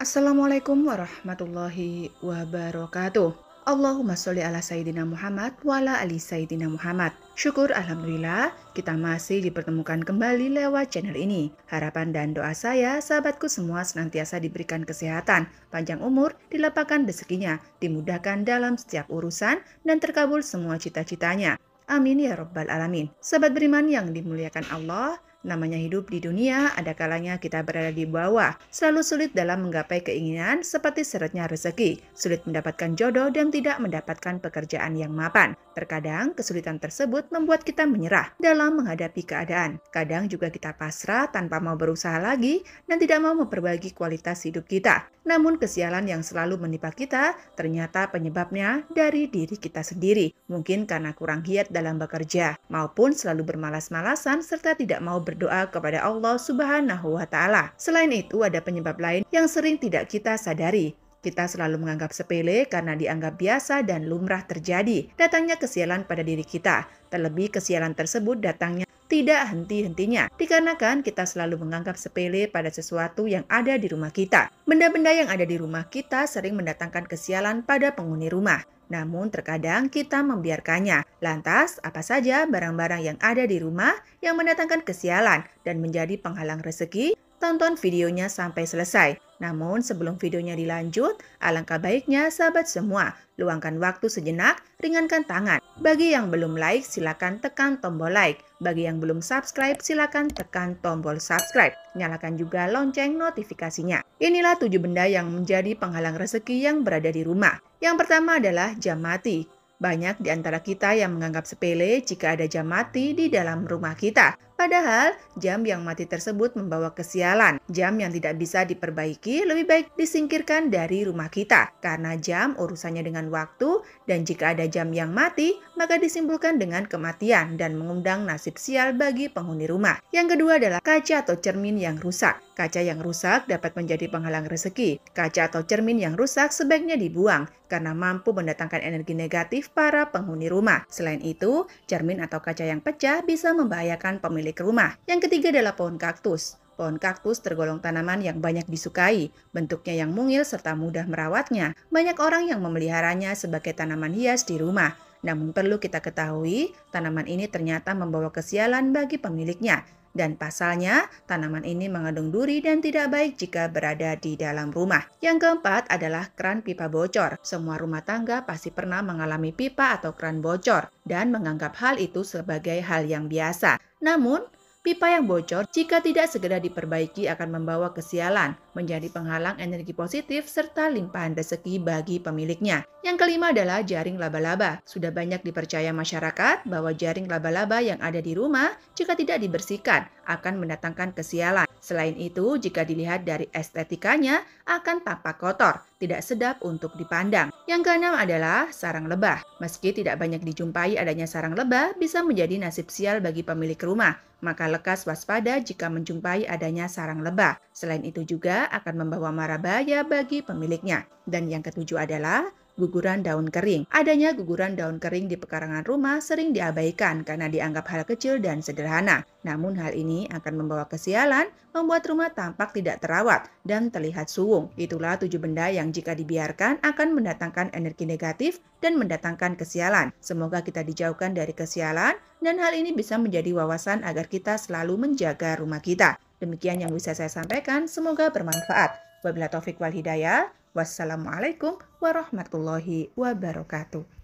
Assalamualaikum warahmatullahi wabarakatuh. Allahumma sholli ala Sayyidina Muhammad wa ala ali Sayyidina Muhammad. Syukur Alhamdulillah kita masih dipertemukan kembali lewat channel ini. Harapan dan doa saya sahabatku semua senantiasa diberikan kesehatan, panjang umur, dilapangkan rezekinya, dimudahkan dalam setiap urusan, dan terkabul semua cita-citanya. Amin ya Rabbal Alamin. Sahabat beriman yang dimuliakan Allah, Namanya hidup di dunia, ada kalanya kita berada di bawah, selalu sulit dalam menggapai keinginan seperti seretnya rezeki, sulit mendapatkan jodoh dan tidak mendapatkan pekerjaan yang mapan. Terkadang kesulitan tersebut membuat kita menyerah dalam menghadapi keadaan. Kadang juga kita pasrah tanpa mau berusaha lagi dan tidak mau memperbaiki kualitas hidup kita. Namun kesialan yang selalu menimpa kita ternyata penyebabnya dari diri kita sendiri. Mungkin karena kurang giat dalam bekerja maupun selalu bermalas-malasan serta tidak mau berdoa kepada Allah Subhanahu wa Ta'ala. Selain itu, ada penyebab lain yang sering tidak kita sadari, kita selalu menganggap sepele karena dianggap biasa dan lumrah terjadi. Datangnya kesialan pada diri kita, terlebih kesialan tersebut datangnya tidak henti-hentinya, dikarenakan kita selalu menganggap sepele pada sesuatu yang ada di rumah kita. Benda-benda yang ada di rumah kita sering mendatangkan kesialan pada penghuni rumah. Namun terkadang kita membiarkannya. Lantas, apa saja barang-barang yang ada di rumah yang mendatangkan kesialan dan menjadi penghalang rezeki? Tonton videonya sampai selesai. Namun sebelum videonya dilanjut, alangkah baiknya sahabat semua, luangkan waktu sejenak, ringankan tangan, bagi yang belum like, silakan tekan tombol like. Bagi yang belum subscribe, silakan tekan tombol subscribe. Nyalakan juga lonceng notifikasinya. Inilah tujuh benda yang menjadi penghalang rezeki yang berada di rumah. Yang pertama adalah jam mati. Banyak di antara kita yang menganggap sepele jika ada jam mati di dalam rumah kita. Padahal jam yang mati tersebut membawa kesialan. Jam yang tidak bisa diperbaiki lebih baik disingkirkan dari rumah kita karena jam urusannya dengan waktu dan jika ada jam yang mati maka disimpulkan dengan kematian dan mengundang nasib sial bagi penghuni rumah. Yang kedua adalah kaca atau cermin yang rusak. Kaca yang rusak dapat menjadi penghalang rezeki. Kaca atau cermin yang rusak sebaiknya dibuang karena mampu mendatangkan energi negatif para penghuni rumah. Selain itu, cermin atau kaca yang pecah bisa membahayakan pemilik rumah. Yang ketiga adalah pohon kaktus. Pohon kaktus tergolong tanaman yang banyak disukai, bentuknya yang mungil serta mudah merawatnya. Banyak orang yang memeliharanya sebagai tanaman hias di rumah. Namun perlu kita ketahui, tanaman ini ternyata membawa kesialan bagi pemiliknya. Dan pasalnya, tanaman ini mengandung duri dan tidak baik jika berada di dalam rumah. Yang keempat adalah keran pipa bocor. Semua rumah tangga pasti pernah mengalami pipa atau keran bocor dan menganggap hal itu sebagai hal yang biasa. Namun, pipa yang bocor jika tidak segera diperbaiki akan membawa kesialan menjadi penghalang energi positif serta limpahan rezeki bagi pemiliknya. Yang kelima adalah jaring laba-laba. Sudah banyak dipercaya masyarakat bahwa jaring laba-laba yang ada di rumah jika tidak dibersihkan akan mendatangkan kesialan. Selain itu, jika dilihat dari estetikanya akan tampak kotor, tidak sedap untuk dipandang. Yang keenam adalah sarang lebah. Meski tidak banyak dijumpai adanya sarang lebah, bisa menjadi nasib sial bagi pemilik rumah. Maka lekas waspada jika menjumpai adanya sarang lebah. Selain itu juga, akan membawa marabaya bagi pemiliknya. Dan yang ketujuh adalah guguran daun kering. Adanya guguran daun kering di pekarangan rumah sering diabaikan karena dianggap hal kecil dan sederhana. Namun hal ini akan membawa kesialan, membuat rumah tampak tidak terawat dan terlihat suwung. Itulah tujuh benda yang jika dibiarkan akan mendatangkan energi negatif dan mendatangkan kesialan. Semoga kita dijauhkan dari kesialan dan hal ini bisa menjadi wawasan agar kita selalu menjaga rumah kita. Demikian yang bisa saya sampaikan, semoga bermanfaat. Wabillahi taufik wal hidayah. Wassalamualaikum warahmatullahi wabarakatuh.